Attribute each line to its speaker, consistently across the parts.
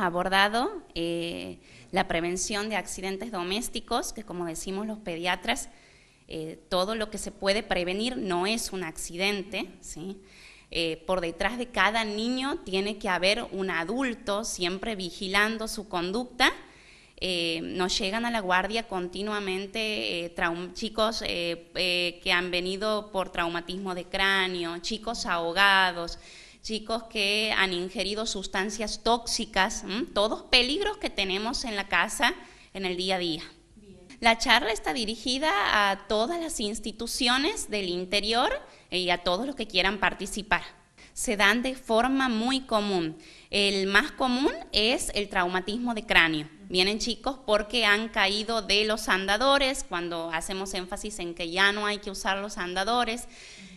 Speaker 1: abordado eh, la prevención de accidentes domésticos, que como decimos los pediatras, eh, todo lo que se puede prevenir no es un accidente, eh, por detrás de cada niño tiene que haber un adulto siempre vigilando su conducta. nos llegan a la guardia continuamente chicos que han venido por traumatismo de cráneo, chicos ahogados, chicos que han ingerido sustancias tóxicas, todos peligros que tenemos en la casa en el día a día. La charla está dirigida a todas las instituciones del interior y a todos los que quieran participar. Se dan de forma muy común. El más común es el traumatismo de cráneo vienen chicos porque han caído de los andadores, cuando hacemos énfasis en que ya no hay que usar los andadores,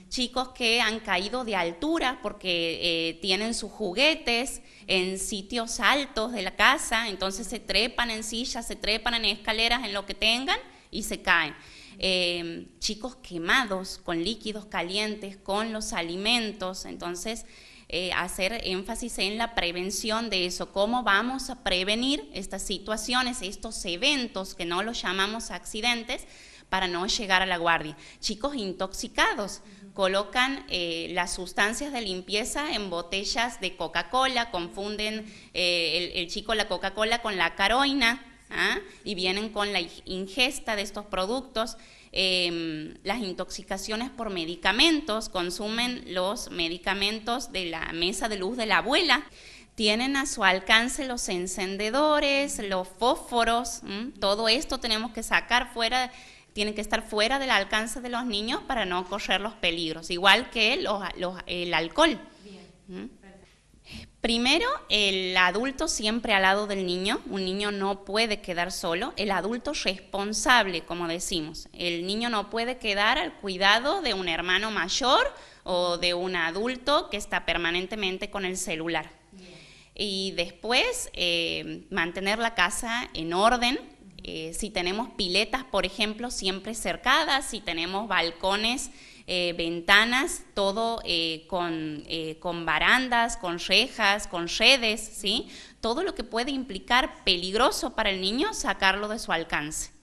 Speaker 1: chicos que han caído de altura porque eh, tienen sus juguetes en sitios altos de la casa, entonces se trepan en sillas, se trepan en escaleras, en lo que tengan y se caen. Em, chicos quemados con líquidos calientes, con los alimentos, entonces eh, hacer énfasis en la prevención de eso, cómo vamos a prevenir estas situaciones, estos eventos que no los llamamos accidentes para no llegar a la guardia. Chicos intoxicados colocan eh, las sustancias de limpieza en botellas de Coca-Cola, confunden eh, el, chico la Coca-Cola con la caroina ¿ah? y vienen con la ingesta de estos productos. Em, las intoxicaciones por medicamentos, consumen los medicamentos de la mesa de luz de la abuela, tienen a su alcance los encendedores, los fósforos, todo esto tenemos que sacar fuera tienen que estar fuera del alcance de los niños para no correr los peligros, igual que el alcohol. Primero, el adulto siempre al lado del niño, un niño no puede quedar solo, el adulto responsable, como decimos, el niño no puede quedar al cuidado de un hermano mayor o de un adulto que está permanentemente con el celular. Y después, eh, mantener la casa en orden, eh, si tenemos piletas, por ejemplo, siempre cercadas, si tenemos balcones, eh, ventanas, todo eh, con, con, barandas, con rejas, con redes, ¿sí? Todo lo que puede implicar peligroso para el niño, sacarlo de su alcance.